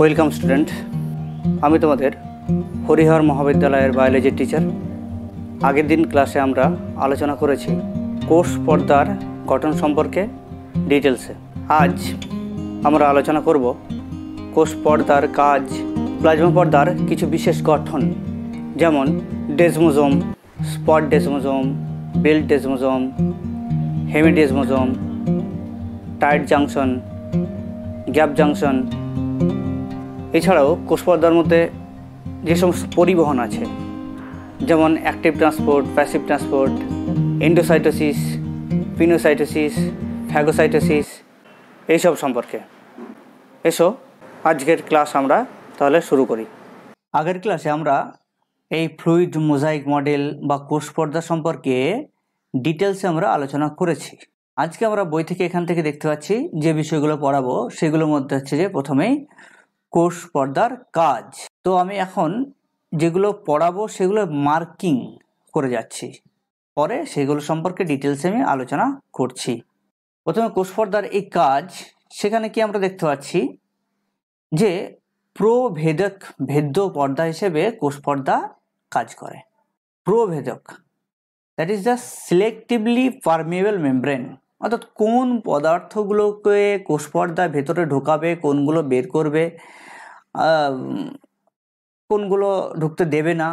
welcome student আমি তোমাদের হরিহর মহাবিদ্যালয়ের বায়োলজির টিচার আগের দিন ক্লাসে আমরা আলোচনা করেছি কোষ পর্দার গঠন সম্পর্কে ডিটেলসে আজ আমরা আলোচনা করব কোষ পর্দার কাজ প্লাজমা পর্দার কিছু বিশেষ গঠন যেমন desmosome spot desmosome belt desmosome hemidesmosome tight junction gap junction এছাড়াও কোষপর্দার মধ্যে যে সমস্ত পরিবহন আছে যেমন active transport passive transport endocytosis pinocytosis phagocytosis এইসব সম্পর্কে এসো আজকের ক্লাস আমরা তাহলে শুরু করি আগের ক্লাসে আমরা এই ফ্লুইড মোজাইক মডেল বা কোষ পর্দা সম্পর্কে ডিটেলসে আমরা আলোচনা করেছি আজকে আমরা বই থেকে এখান থেকে দেখতে পাচ্ছি যে বিষয়গুলো পড়াবো সেগুলোর মধ্যে হচ্ছে যে প্রথমেই কোর্স পর্দার কাজ তো আমি এখন যেগুলো পড়াবো সেগুলো মার্কিং করে যাচ্ছি পরে সেগুলো সম্পর্কে ডিটেলসে আমি আলোচনা করছি প্রথমে কোর্স পর্দার এই কাজ সেখানে কি আমরা দেখতে পাচ্ছি যে প্রভেদক ভেদ্য পর্দা হিসেবে কোষ পর্দা কাজ করে প্রভেদক that is the selectively permeable membrane অর্থাৎ কোন পদার্থগুলোকে কোষপর্দার ভেতরে ঢোকাবে কোনগুলো বের করবে কোনগুলো ঢুকতে দেবে না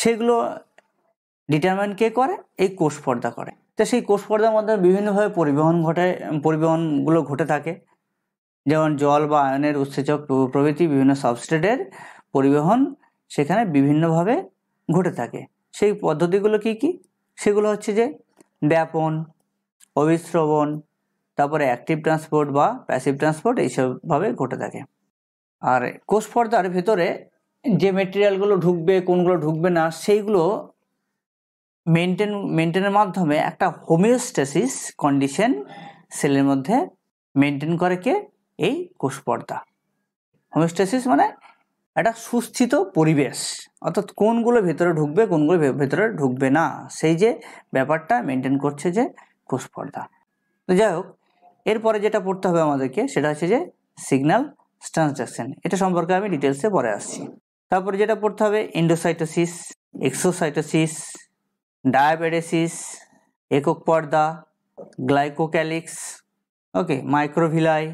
সেগুলো ডিটারমাইন কে করে এই কোষ পর্দা করে তো সেই কোষ পর্দার মাধ্যমে বিভিন্নভাবে পরিবহন ঘটে পরিবহনগুলো ঘটে থাকে যেমন জল বা আয়নের উৎসেচক প্রভৃতি বিভিন্ন সাবস্ট্রেটের পরিবহন সেখানে বিভিন্নভাবে ঘটে থাকে সেই পদ্ধতিগুলো কি কি সেগুলো হচ্ছে যে ব্যাপন অভিশ্রবণ তারপরে অ্যাক্টিভ ট্রান্সপোর্ট বা প্যাসিভ ট্রান্সপোর্ট এইসবভাবে ঘটে থাকে আর কোষ পর্দার ভেতরে যে মেটেরিয়ালগুলো ঢুকবে কোনগুলো ঢুকবে না সেইগুলো মেনটেন মেনটেনের মাধ্যমে একটা হোমিওস্টেসিস কন্ডিশন সেলের মধ্যে মেনটেন করে কে এই কোষ পর্দা হোমিওস্টেসিস মানে একটা সুস্থিত পরিবেশ অর্থাৎ কোনগুলো ভেতরে ঢুকবে কোনগুলো ভেতরে ঢুকবে না সেই যে ব্যাপারটা মেনটেন করছে যে পর্দা তো যাই হোক এরপরে যেটা পড়তে হবে আমাদেরকে সেটা হচ্ছে যে সিগন্যাল ট্রানজাকশন এটা সম্পর্কে আমি ডিটেলসে পরে আসছি তারপরে যেটা পড়তে হবে ইন্ডোসাইটোসিস এক্সোসাইটোসিস ডায়াবেটিস একক পর্দা গ্লাইকোক্যালিক্স ওকে মাইক্রোভিলাই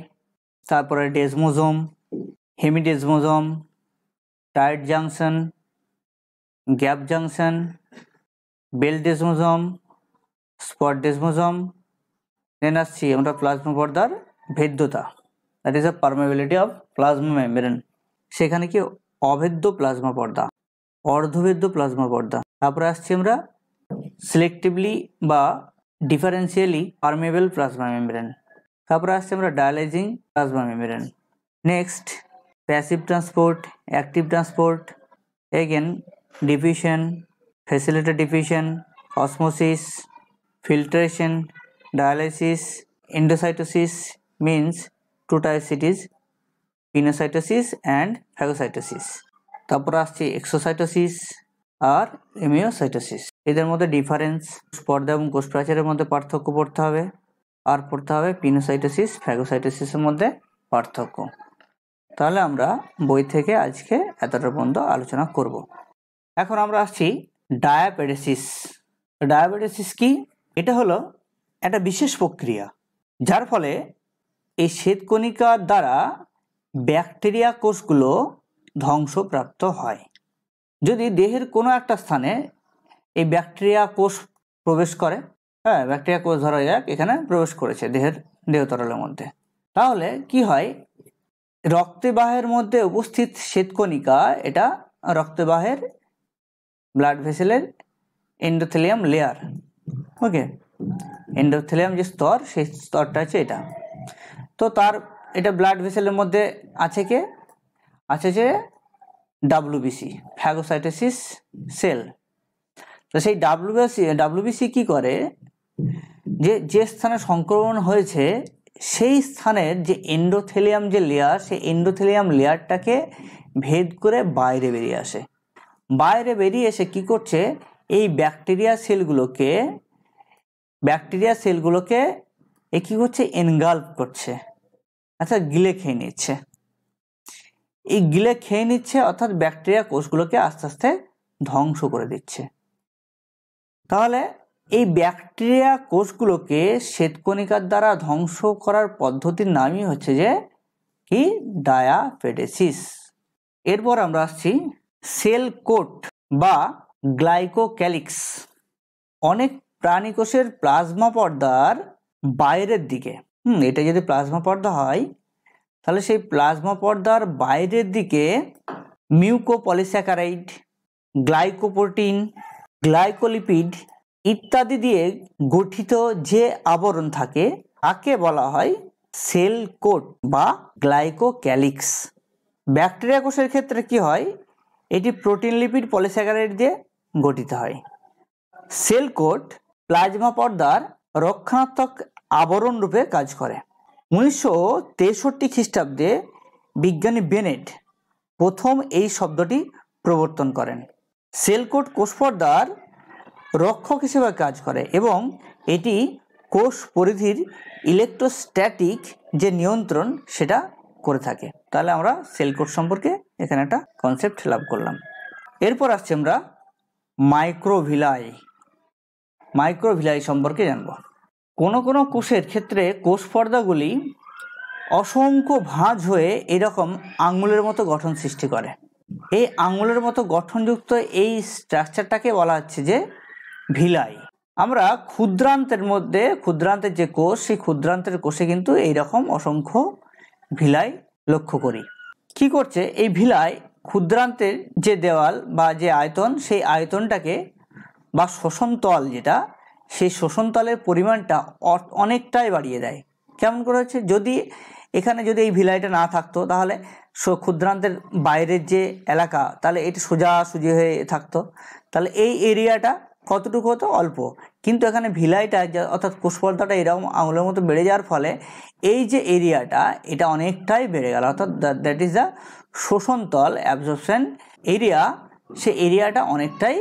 তারপরে desmosome hemidesmosome tight junction gap junction desmosome સ્કોર્ડેસ્મોઝમ મેમ્બ્રેન પ્લાઝ્મા બોર્ડર ભેદ્યતા that is a permeability of plasma membrane શેખાને ક્યો અભેદ્ય પ્લાઝ્મા પર્દા અર્ધ ભેદ્ય પ્લાઝ્મા પર્દા તાપરે આસચેમરા સિલેક્ટિવલી બા ડિફરન્શિયલી પરમેબલ પ્લાઝ્મા મેમ્બ્રેન તાપરે આસચેમરા dialyzing plasma membrane next passive transport active transport again diffusion facilitated diffusion osmosis filtration, dialysis, endocytosis means two types it is pinocytosis and phagocytosis তারপর আসছে exocytosis আর এমিওসাইটোসিস এদের মধ্যে difference পর্দা এবং কোষ প্রাচীরের মধ্যে পার্থক্য পড়তে হবে আর পড়তে হবে পিনোসাইটোসিস ফ্যাগোসাইটোসিসের মধ্যে পার্থক্য তাহলে আমরা বই থেকে আজকে এতটা পর্যন্ত আলোচনা করব এখন আমরা আসছি ডায়াবেটিস ডায়াবেটিস কি এটা হলো একটা বিশেষ প্রক্রিয়া যার ফলে এই শ্বেতকণিকার দ্বারা ব্যাকটেরিয়া কোষগুলো ধ্বংসপ্রাপ্ত হয় যদি দেহের কোনো একটা স্থানে এই ব্যাকটেরিয়া কোষ প্রবেশ করে হ্যাঁ ব্যাকটেরিয়া কোষ ধরা যাক এখানে প্রবেশ করেছে দেহের দেহতরলের মধ্যে তাহলে কি হয় রক্তবাহের মধ্যে উপস্থিত শ্বেতকণিকা এটা রক্তবাহের ব্লাড ভেসেলের এন্ডোথেলিয়াম লেয়ার ওকে এন্ডোথেলিয়াম যে স্তর সেই স্তরটা হচ্ছে এটা তো তার এটা ব্লাড ভেসেলের মধ্যে আছে কে আছে যে ডাব্লুবিসি ফ্যাগোসাইটোসিস সেল তো সেই ডাব্লুবিসি ডাব্লুবিসি কী করে যে যে স্থানে সংক্রমণ হয়েছে সেই স্থানের যে এন্ডোথেলিয়াম যে লেয়ার সেই এন্ডোথেলিয়াম লেয়ারটাকে ভেদ করে বাইরে বেরিয়ে আসে বাইরে বেরিয়ে এসে কি করছে এই ব্যাকটেরিয়া সেলগুলোকে ব্যাকটেরিয়া সেলগুলোকে এ কী করছে এনগাল্প করছে আচ্ছা গিলে খেয়ে নিচ্ছে এই গিলে খেয়ে নিচ্ছে অর্থাৎ ব্যাকটেরিয়া কোষগুলোকে আস্তে আস্তে ধ্বংস করে দিচ্ছে তাহলে এই ব্যাকটেরিয়া কোষগুলোকে শ্বেতকণিকার দ্বারা ধ্বংস করার পদ্ধতির নামই হচ্ছে যে কি ডায়াফেডেসিস এরপর আমরা আসছি সেল কোট বা গ্লাইকোক্যালিক্স অনেক প্রাণীকোষের প্লাজমা পর্দার বাইরের দিকে হুম এটা যদি প্লাজমা পর্দা হয় তাহলে সেই প্লাজমা পর্দার বাইরের দিকে মিউকোপলিস্যাকারাইড গ্লাইকোপ্রোটিন গ্লাইকোলিপিড ইত্যাদি দিয়ে গঠিত যে আবরণ থাকে তাকে বলা হয় সেল কোট বা গ্লাইকোক্যালিক্স ব্যাকটেরিয়া কোষের ক্ষেত্রে কি হয় এটি প্রোটিন লিপিড পলিস্যাকারাইড দিয়ে গঠিত হয় সেল কোট প্লাজমা পর্দার রক্ষণাত্মক আবরণ রূপে কাজ করে উনিশশো তেষট্টি খ্রিস্টাব্দে বিজ্ঞানী বেনেট প্রথম এই শব্দটি প্রবর্তন করেন সেলকোট কোষ পর্দার রক্ষক হিসেবে কাজ করে এবং এটি কোষ পরিধির ইলেকট্রোস্ট্যাটিক যে নিয়ন্ত্রণ সেটা করে থাকে তাহলে আমরা সেলকোট সম্পর্কে এখানে একটা কনসেপ্ট লাভ করলাম এরপর আসছি আমরা মাইক্রোভিলাই মাইক্রোভিলাই সম্পর্কে জানব কোনো কোনো কোষের ক্ষেত্রে কোষ পর্দাগুলি অসংখ্য ভাঁজ হয়ে এরকম আঙুলের মতো গঠন সৃষ্টি করে এই আঙুলের মতো গঠনযুক্ত এই স্ট্রাকচারটাকে বলা হচ্ছে যে ভিলাই আমরা ক্ষুদ্রান্তের মধ্যে ক্ষুদ্রান্তের যে কোষ সেই ক্ষুদ্রান্তের কোষে কিন্তু এইরকম অসংখ্য ভিলাই লক্ষ্য করি কি করছে এই ভিলাই ক্ষুদ্রান্তের যে দেওয়াল বা যে আয়তন সেই আয়তনটাকে বা শোষণ তল যেটা সেই শোষণ তলের পরিমাণটা অনেকটাই বাড়িয়ে দেয় কেমন করে হচ্ছে যদি এখানে যদি এই ভিলাইটা না থাকতো তাহলে ক্ষুদ্রান্তের বাইরের যে এলাকা তাহলে সোজা সোজাসুজি হয়ে থাকতো তাহলে এই এরিয়াটা কতটুকু হতো অল্প কিন্তু এখানে ভিলাইটা অর্থাৎ কোষপর্দাটা এরকম আঙুলের মতো বেড়ে যাওয়ার ফলে এই যে এরিয়াটা এটা অনেকটাই বেড়ে গেল অর্থাৎ দ্যাট ইজ দ্য শোষণতল অ্যাবজর্পশন এরিয়া সে এরিয়াটা অনেকটাই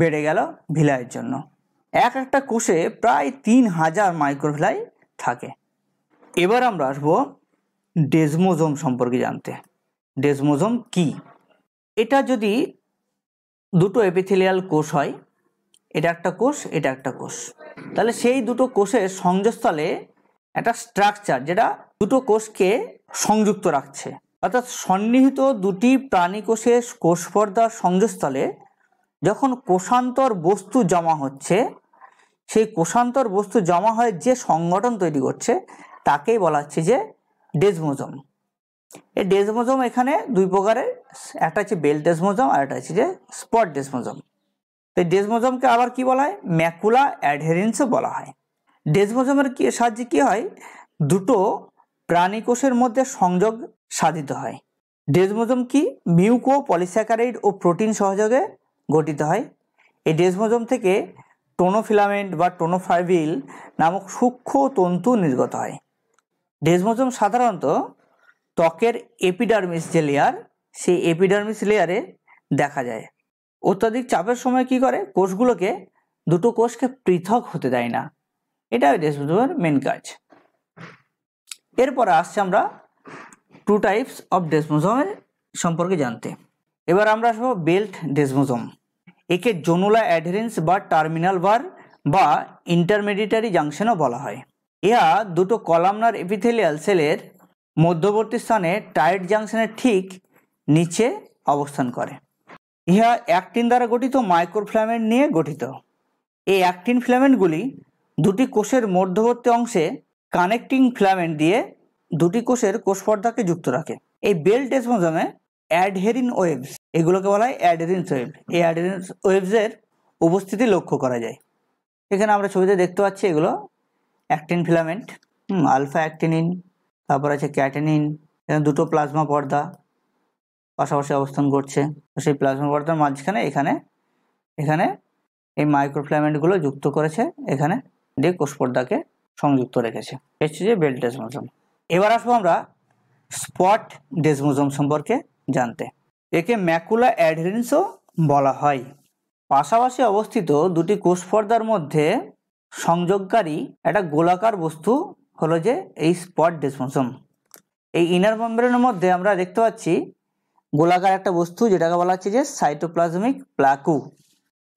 বেড়ে গেল ভিলাইয়ের জন্য এক একটা কোষে প্রায় তিন হাজার মাইক্রোভিলাই থাকে এবার আমরা আসবো ডেজমোজোম সম্পর্কে জানতে ডেজমোজোম কি এটা যদি দুটো এপিথেলিয়াল কোষ হয় এটা একটা কোষ এটা একটা কোষ তাহলে সেই দুটো কোষের সংযোগস্থলে একটা স্ট্রাকচার যেটা দুটো কোষকে সংযুক্ত রাখছে অর্থাৎ সন্নিহিত দুটি প্রাণী কোষের পর্দার সংযোগস্থলে যখন কোষান্তর বস্তু জমা হচ্ছে সেই কোষান্তর বস্তু জমা হয়ে যে সংগঠন তৈরি করছে তাকেই বলা হচ্ছে যে ডেজমোজম এই ডেজমোজম এখানে দুই প্রকারের একটা হচ্ছে বেল ডেজমোজম আর একটা হচ্ছে যে স্পট ডেজমোজম এই ডেজমোজমকে আবার কি বলা হয় ম্যাকুলা অ্যাডহেরেন্সও বলা হয় ডেজমোজমের কি সাহায্যে কী হয় দুটো প্রাণী কোষের মধ্যে সংযোগ সাধিত হয় ডেজমোজম কি মিউকো পলিস্যাকারাইড ও প্রোটিন সহযোগে গঠিত হয় এই ডেসমোজম থেকে টোনোফিলামেন্ট বা টোনোফাইবিল নামক সূক্ষ্ম তন্তু নির্গত হয় ডেসমোজম সাধারণত ত্বকের এপিডার্মিস যে লেয়ার সেই এপিডার্মিস লেয়ারে দেখা যায় অত্যাধিক চাপের সময় কি করে কোষগুলোকে দুটো কোষকে পৃথক হতে দেয় না এটা ডেসমোজমের মেন কাজ এরপরে আসছে আমরা টু টাইপস অফ ডেসমোজমের সম্পর্কে জানতে এবার আমরা আসবো বেল্ট ডেসমোজম একে জোনুলা অ্যাডহেরেন্স বা টার্মিনাল বার বা ইন্টারমিডিয়েটারি জাংশনও বলা হয় ইহা দুটো কলামনার এপিথেলিয়াল সেলের মধ্যবর্তী স্থানে টাইট জাংশনের ঠিক নিচে অবস্থান করে ইহা অ্যাক্টিন দ্বারা গঠিত মাইক্রোফ্লামেন্ট নিয়ে গঠিত এই অ্যাক্টিন ফিলামেন্টগুলি দুটি কোষের মধ্যবর্তী অংশে কানেক্টিং ফ্ল্যামেন্ট দিয়ে দুটি কোষের পর্দাকে যুক্ত রাখে এই বেল্ট ডেসমোজমে অ্যাডহেরিন ওয়েভস এগুলোকে বলা হয় অ্যাডহেরিন্স ওয়েভ এই অ্যাডহেরিন্স ওয়েভসের উপস্থিতি লক্ষ্য করা যায় এখানে আমরা ছবিতে দেখতে পাচ্ছি এগুলো অ্যাক্টিন ফিলামেন্ট আলফা অ্যাক্টিনিন তারপর আছে ক্যাটেনিন এখানে দুটো প্লাজমা পর্দা পাশাপাশি অবস্থান করছে তো সেই প্লাজমা পর্দার মাঝখানে এখানে এখানে এই মাইক্রোফিলামেন্টগুলো যুক্ত করেছে এখানে দিয়ে কোষ পর্দাকে সংযুক্ত রেখেছে এসছে যে বেল্ট ডেসমোজম এবার আসবো আমরা স্পট ডেসমোজম সম্পর্কে জানতে একে ম্যাকুলা অ্যাডহেরেন্সও বলা হয় পাশাপাশি অবস্থিত দুটি কোষপর্দার মধ্যে সংযোগকারী একটা গোলাকার বস্তু হলো যে এই স্পট ডেসমোসম এই ইনার মেম্ব্রেনের মধ্যে আমরা দেখতে পাচ্ছি গোলাকার একটা বস্তু যেটাকে বলা হচ্ছে যে সাইটোপ্লাজমিক প্লাকু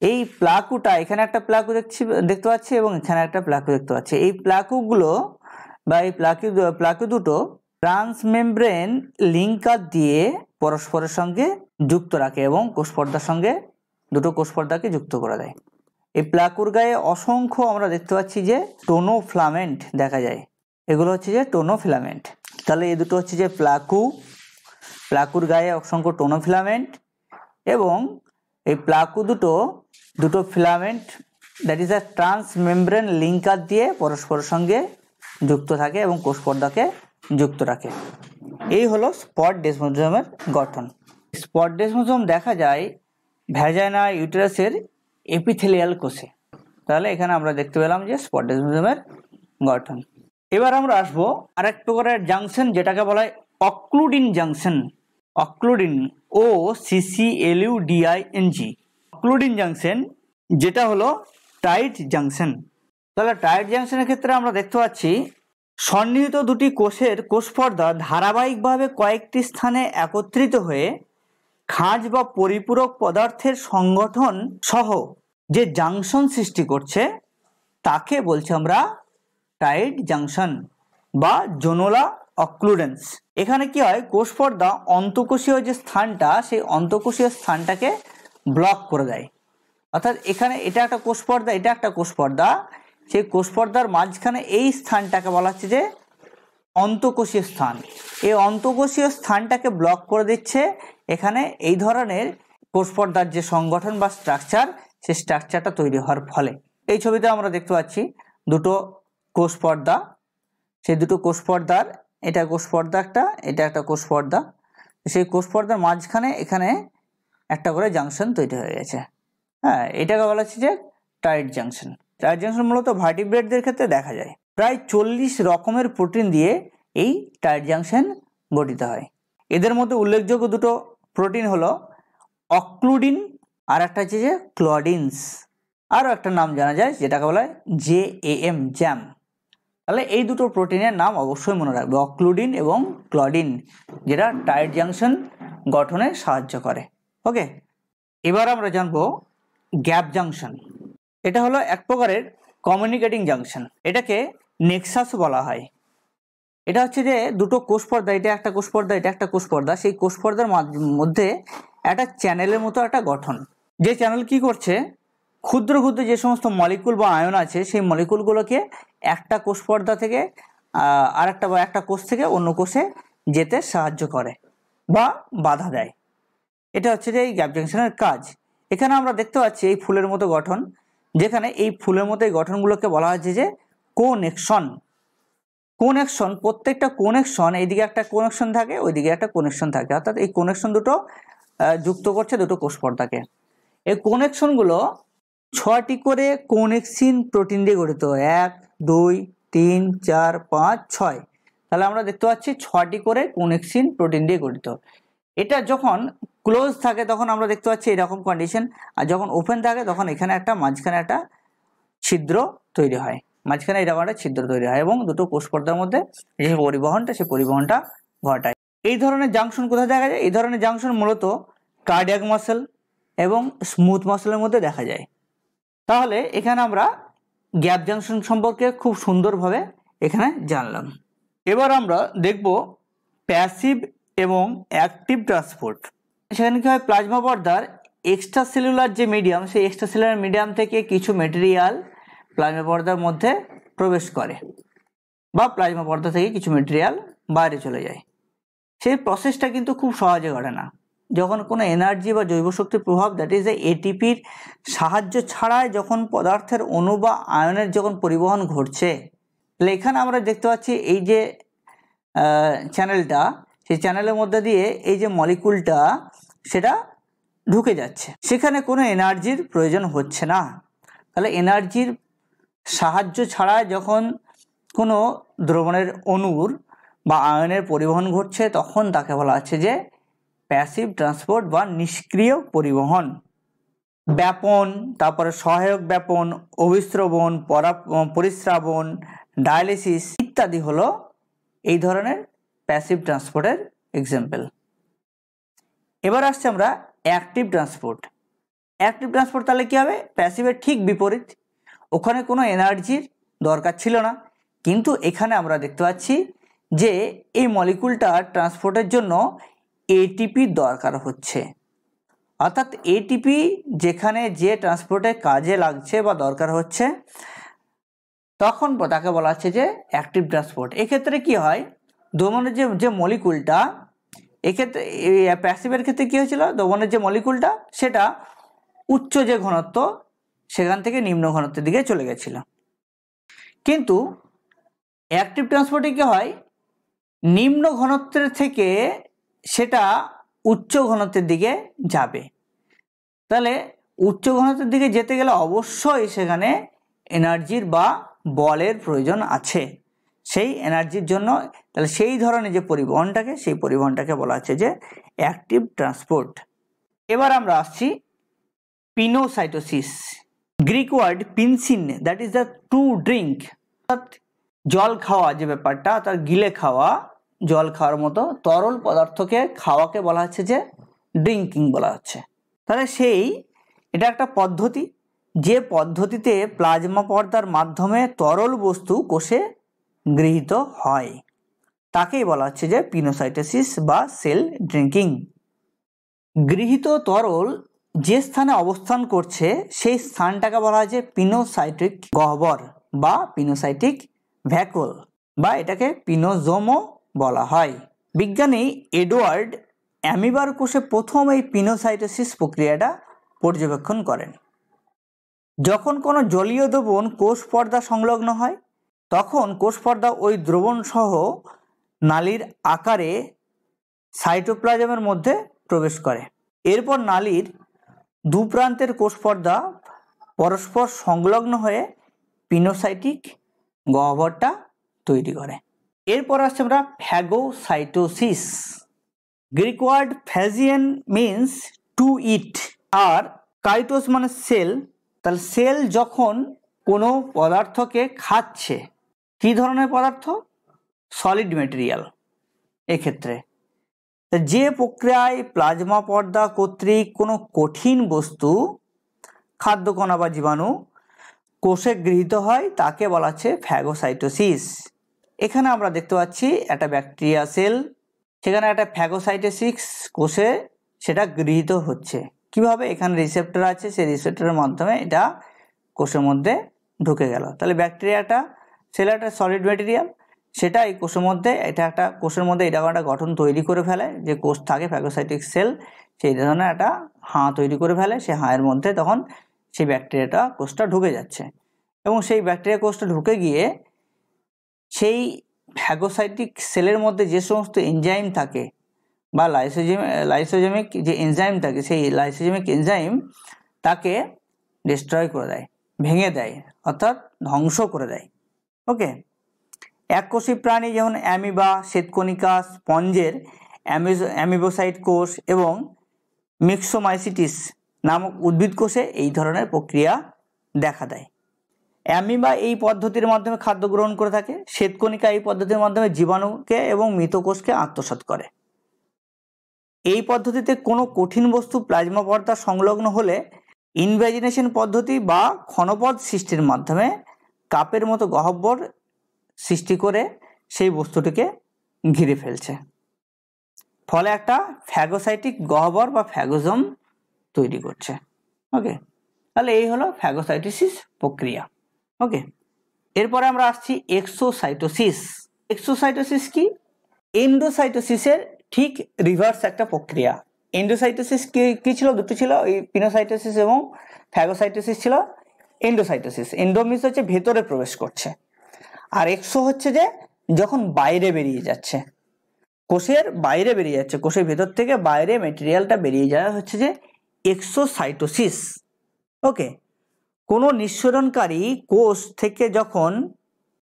এই প্লাকুটা এখানে একটা প্লাকু দেখছি দেখতে পাচ্ছি এবং এখানে একটা প্লাকু দেখতে পাচ্ছি এই প্লাকুগুলো বা এই প্লাকু প্লাকু দুটো ট্রান্স মেমব্রেন লিঙ্কার দিয়ে পরস্পরের সঙ্গে যুক্ত রাখে এবং কোষপর্দার সঙ্গে দুটো কোষপর্দাকে যুক্ত করে দেয় এই প্লাকুর গায়ে অসংখ্য আমরা দেখতে পাচ্ছি যে টোনো ফ্লামেন্ট দেখা যায় এগুলো হচ্ছে যে টোনো ফিলামেন্ট তাহলে এই দুটো হচ্ছে যে প্লাকু প্লাকুর গায়ে অসংখ্য টোনো টোনোফিলামেন্ট এবং এই প্লাকু দুটো দুটো filament that is a transmembrane linker দিয়ে পরস্পরের সঙ্গে যুক্ত থাকে এবং কোষপর্দাকে যুক্ত রাখে এই হলো স্পট ডেসমোজোমের গঠন স্পট ডেসমোজোম দেখা যায় ভ্যাজাইনা ইউটেরাসের এপিথেলিয়াল কোষে তাহলে এখানে আমরা দেখতে পেলাম যে স্পট ডেসমোজোমের গঠন এবার আমরা আসবো আরেক প্রকারের জাংশন যেটাকে বলা হয় অক্লুডিন জাংশন অক্লুডিন ও সিসিএলইউ ডিআইএনজি অক্লুডিন জাংশন যেটা হলো টাইট জাংশন তাহলে টাইট জাংশনের ক্ষেত্রে আমরা দেখতে পাচ্ছি সন্নিহিত দুটি কোষের কোষপর্দা ধারাবাহিকভাবে কয়েকটি স্থানে একত্রিত হয়ে খাঁজ বা পরিপূরক পদার্থের সংগঠন সহ যে জাংশন সৃষ্টি করছে তাকে বলছি আমরা টাইট জাংশন বা জোনোলা অক্লুডেন্স এখানে কি হয় কোষপর্দা অন্তকোষীয় যে স্থানটা সেই অন্তকোষীয় স্থানটাকে ব্লক করে দেয় অর্থাৎ এখানে এটা একটা কোষপর্দা এটা একটা কোষপর্দা সেই কোষপর্দার মাঝখানে এই স্থানটাকে বলা হচ্ছে যে অন্তকোষীয় স্থান এই অন্তকোষীয় স্থানটাকে ব্লক করে দিচ্ছে এখানে এই ধরনের কোষপর্দার যে সংগঠন বা স্ট্রাকচার সেই স্ট্রাকচারটা তৈরি হওয়ার ফলে এই ছবিতে আমরা দেখতে পাচ্ছি দুটো কোষপর্দা সেই দুটো কোষপর্দার এটা কোষপর্দা একটা এটা একটা কোষপর্দা সেই কোষপর্দার মাঝখানে এখানে একটা করে জাংশন তৈরি হয়ে গেছে হ্যাঁ এটাকে বলা হচ্ছে যে টাইট জাংশন যার মূলত ভার্টিব্রেটদের ক্ষেত্রে দেখা যায় প্রায় চল্লিশ রকমের প্রোটিন দিয়ে এই টায়ার জাংশন গঠিত হয় এদের মধ্যে উল্লেখযোগ্য দুটো প্রোটিন হলো অক্লুডিন আর একটা হচ্ছে যে ক্লডিনস আরও একটা নাম জানা যায় যেটাকে বলা হয় জে এ এম জ্যাম তাহলে এই দুটো প্রোটিনের নাম অবশ্যই মনে রাখবে অক্লুডিন এবং ক্লডিন যেটা টাইট জাংশন গঠনে সাহায্য করে ওকে এবার আমরা জানবো গ্যাপ জাংশন এটা হলো এক প্রকারের কমিউনিকেটিং জাংশন এটাকে নেক্সাস বলা হয় এটা হচ্ছে যে দুটো কোষ পর্দা এটা একটা কোষ পর্দা এটা একটা কোষ পর্দা সেই কোষ পর্দার মধ্যে একটা চ্যানেলের মতো একটা গঠন যে চ্যানেল কি করছে ক্ষুদ্র ক্ষুদ্র যে সমস্ত মলিকুল বা আয়ন আছে সেই মলিকুলগুলোকে একটা কোষ পর্দা থেকে আর একটা বা একটা কোষ থেকে অন্য কোষে যেতে সাহায্য করে বা বাধা দেয় এটা হচ্ছে যে এই গ্যাপ জাংশনের কাজ এখানে আমরা দেখতে পাচ্ছি এই ফুলের মতো গঠন যেখানে এই ফুলের মতো এই গঠনগুলোকে বলা হয়েছে যে কোনেকশন কোনেকশন প্রত্যেকটা কোনেকশন এইদিকে একটা কোনেকশন থাকে ওইদিকে একটা কোনেকশন থাকে অর্থাৎ এই কোনেকশন দুটো যুক্ত করছে দুটো কোষ পর্দাকে এই কোনেকশনগুলো ছটি করে কোনেক্সিন প্রোটিন দিয়ে গঠিত এক দুই তিন চার পাঁচ ছয় তাহলে আমরা দেখতে পাচ্ছি ছটি করে কোনেক্সিন প্রোটিন দিয়ে গঠিত এটা যখন ক্লোজ থাকে তখন আমরা দেখতে পাচ্ছি এরকম কন্ডিশন আর যখন ওপেন থাকে তখন এখানে একটা মাঝখানে একটা ছিদ্র তৈরি হয় মাঝখানে এরকম একটা ছিদ্র তৈরি হয় এবং দুটো কোষ পর্দার মধ্যে যে পরিবহনটা সে পরিবহনটা ঘটায় এই ধরনের জাংশন কোথায় দেখা যায় এই ধরনের জাংশন মূলত কার্ডিয়াক মাসেল এবং স্মুথ মাসেলের মধ্যে দেখা যায় তাহলে এখানে আমরা গ্যাপ জাংশন সম্পর্কে খুব সুন্দরভাবে এখানে জানলাম এবার আমরা দেখব প্যাসিভ এবং অ্যাক্টিভ ট্রান্সপোর্ট সেখানে কি হয় প্লাজমা পর্দার এক্সট্রা সেলুলার যে মিডিয়াম সেই এক্সট্রা সেলুলার মিডিয়াম থেকে কিছু মেটেরিয়াল প্লাজমা পর্দার মধ্যে প্রবেশ করে বা প্লাজমা পর্দা থেকে কিছু মেটেরিয়াল বাইরে চলে যায় সেই প্রসেসটা কিন্তু খুব সহজে ঘটে না যখন কোনো এনার্জি বা জৈব শক্তির প্রভাব দ্যাট ইজ এ এটিপির সাহায্য ছাড়াই যখন পদার্থের অণু বা আয়নের যখন পরিবহন ঘটছে তাহলে এখানে আমরা দেখতে পাচ্ছি এই যে চ্যানেলটা সেই চ্যানেলের মধ্যে দিয়ে এই যে মলিকুলটা সেটা ঢুকে যাচ্ছে সেখানে কোনো এনার্জির প্রয়োজন হচ্ছে না তাহলে এনার্জির সাহায্য ছাড়া যখন কোনো দ্রবণের অণুর বা আয়নের পরিবহন ঘটছে তখন তাকে বলা হচ্ছে যে প্যাসিভ ট্রান্সপোর্ট বা নিষ্ক্রিয় পরিবহন ব্যাপন তারপরে সহায়ক ব্যাপন অভিস্রবণ পরা পরিস্রাবণ ডায়ালিসিস ইত্যাদি হলো এই ধরনের প্যাসিভ ট্রান্সপোর্টের এক্সাম্পল এবার আসছে আমরা অ্যাক্টিভ ট্রান্সপোর্ট অ্যাক্টিভ ট্রান্সপোর্ট তাহলে কী হবে প্যাসিভের ঠিক বিপরীত ওখানে কোনো এনার্জির দরকার ছিল না কিন্তু এখানে আমরা দেখতে পাচ্ছি যে এই মলিকুলটা ট্রান্সপোর্টের জন্য এটিপি দরকার হচ্ছে অর্থাৎ এটিপি যেখানে যে ট্রান্সপোর্টে কাজে লাগছে বা দরকার হচ্ছে তখন তাকে বলা হচ্ছে যে অ্যাক্টিভ ট্রান্সপোর্ট এক্ষেত্রে কি হয় দোমনের যে যে মলিকুলটা এক্ষেত্রে প্যাসিভের ক্ষেত্রে কী হয়েছিল দ্রবণের যে মলিকুলটা সেটা উচ্চ যে ঘনত্ব সেখান থেকে নিম্ন ঘনত্বের দিকে চলে গেছিল কিন্তু অ্যাক্টিভ ট্রান্সপোর্টে কী হয় নিম্ন ঘনত্বের থেকে সেটা উচ্চ ঘনত্বের দিকে যাবে তাহলে উচ্চ ঘনত্বের দিকে যেতে গেলে অবশ্যই সেখানে এনার্জির বা বলের প্রয়োজন আছে সেই এনার্জির জন্য তাহলে সেই ধরনের যে পরিবহনটাকে সেই পরিবহনটাকে বলা হচ্ছে যে অ্যাক্টিভ ট্রান্সপোর্ট এবার আমরা আসছি পিনোসাইটোসিস গ্রিক ওয়ার্ড পিনসিন that is the to drink অর্থাৎ জল খাওয়া যে ব্যাপারটা তার গিলে খাওয়া জল খাওয়ার মতো তরল পদার্থকে খাওয়াকে বলা হচ্ছে যে ড্রিঙ্কিং বলা হচ্ছে তাহলে সেই এটা একটা পদ্ধতি যে পদ্ধতিতে প্লাজমা পর্দার মাধ্যমে তরল বস্তু কোষে গৃহীত হয় তাকেই বলা হচ্ছে যে পিনোসাইটোসিস বা সেল ড্রিঙ্কিং গৃহীত তরল যে স্থানে অবস্থান করছে সেই স্থানটাকে বলা হয় যে পিনোসাইটিক গহ্বর বা পিনোসাইটিক ভ্যাকুল বা এটাকে পিনোজোমও বলা হয় বিজ্ঞানী এডওয়ার্ড অ্যামিবার কোষে প্রথম এই পিনোসাইটোসিস প্রক্রিয়াটা পর্যবেক্ষণ করেন যখন কোনো জলীয় দ্রবণ কোষ পর্দা সংলগ্ন হয় তখন কোষপর্দা ওই দ্রবণসহ নালির আকারে সাইটোপ্লাজমের মধ্যে প্রবেশ করে এরপর নালির দু প্রান্তের কোষপর্দা পরস্পর সংলগ্ন হয়ে পিনোসাইটিক গহ্বরটা তৈরি করে এরপর আসছে আমরা ফ্যাগোসাইটোসিস গ্রিক ওয়ার্ড ফ্যাজিয়ান মিন্স টু ইট আর কাইটোস মানে সেল তাহলে সেল যখন কোনো পদার্থকে খাচ্ছে কি ধরনের পদার্থ সলিড মেটেরিয়াল এক্ষেত্রে যে প্রক্রিয়ায় প্লাজমা পর্দা কর্তৃক কোনো কঠিন বস্তু খাদ্যকণা বা জীবাণু কোষে গৃহীত হয় তাকে বলা হচ্ছে ফ্যাগোসাইটোসিস এখানে আমরা দেখতে পাচ্ছি একটা ব্যাকটেরিয়া সেল সেখানে একটা ফ্যাগোসাইটোসিস কোষে সেটা গৃহীত হচ্ছে কিভাবে এখানে রিসেপ্টর আছে সেই রিসেপ্টরের মাধ্যমে এটা কোষের মধ্যে ঢুকে গেল তাহলে ব্যাকটেরিয়াটা সেটা একটা সলিড ম্যাটেরিয়াল সেটা এই কোষের মধ্যে এটা একটা কোষের মধ্যে এরকম একটা গঠন তৈরি করে ফেলে যে কোষ থাকে ফ্যাগোসাইটিক সেল সেই ধরনের একটা হাঁ তৈরি করে ফেলে সেই হাঁয়ের মধ্যে তখন সেই ব্যাকটেরিয়াটা কোষটা ঢুকে যাচ্ছে এবং সেই ব্যাকটেরিয়া কোষটা ঢুকে গিয়ে সেই ফ্যাগোসাইটিক সেলের মধ্যে যে সমস্ত এনজাইম থাকে বা লাইসোজিম লাইসোজেমিক যে এনজাইম থাকে সেই লাইসোজেমিক এনজাইম তাকে ডিস্ট্রয় করে দেয় ভেঙে দেয় অর্থাৎ ধ্বংস করে দেয় ওকে এককোষী প্রাণী যেমন অ্যামিবা শ্বেতকণিকা স্পঞ্জের অ্যামিবোসাইট কোষ এবং মিক্সোমাইসিটিস নামক উদ্ভিদ কোষে এই ধরনের প্রক্রিয়া দেখা দেয় অ্যামিবা এই পদ্ধতির মাধ্যমে খাদ্য গ্রহণ করে থাকে শ্বেতকণিকা এই পদ্ধতির মাধ্যমে জীবাণুকে এবং মৃত কোষকে আত্মসাত করে এই পদ্ধতিতে কোনো কঠিন বস্তু প্লাজমা পর্দা সংলগ্ন হলে ইনভ্যাজিনেশন পদ্ধতি বা ক্ষণপদ সৃষ্টির মাধ্যমে কাপের মতো গহব্বর সৃষ্টি করে সেই বস্তুটিকে ঘিরে ফেলছে ফলে একটা ফ্যাগোসাইটিক গহ্বর বা ফ্যাগোজম তৈরি করছে ওকে তাহলে এই হলো ফ্যাগোসাইটিসিস প্রক্রিয়া ওকে এরপরে আমরা আসছি এক্সোসাইটোসিস এক্সোসাইটোসিস কি এন্ডোসাইটোসিসের ঠিক রিভার্স একটা প্রক্রিয়া এন্ডোসাইটোসিস কি ছিল দুটো ছিল এই পিনোসাইটোসিস এবং ফ্যাগোসাইটোসিস ছিল এন্ডোসাইটোসিস এন্ডোমিস হচ্ছে ভেতরে প্রবেশ করছে আর এক্সো হচ্ছে যে যখন বাইরে বেরিয়ে যাচ্ছে কোষের বাইরে বেরিয়ে যাচ্ছে কোষের ভেতর থেকে বাইরে মেটেরিয়ালটা বেরিয়ে যাওয়া হচ্ছে যে এক্সোসাইটোসিস ওকে কোনো নিঃসরণকারী কোষ থেকে যখন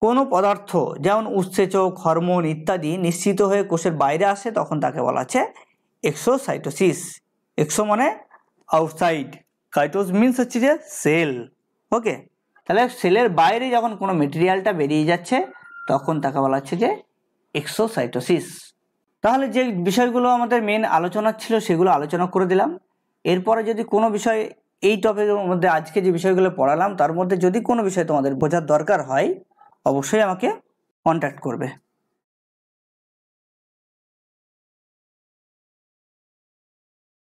কোনো পদার্থ যেমন উৎসেচক হরমোন ইত্যাদি নিশ্চিত হয়ে কোষের বাইরে আসে তখন তাকে বলা আছে এক্সোসাইটোসিস এক্সো মানে আউটসাইড কাইটোস মিনস হচ্ছে যে সেল ওকে তাহলে সেলের বাইরে যখন কোনো মেটেরিয়ালটা বেরিয়ে যাচ্ছে তখন তাকে বলা হচ্ছে যে এক্সোসাইটোসিস তাহলে যে বিষয়গুলো আমাদের মেন আলোচনা ছিল সেগুলো আলোচনা করে দিলাম এরপরে যদি কোনো বিষয় এই টপিকের মধ্যে আজকে যে বিষয়গুলো পড়ালাম তার মধ্যে যদি কোনো বিষয় তোমাদের বোঝার দরকার হয় অবশ্যই আমাকে কন্ট্যাক্ট করবে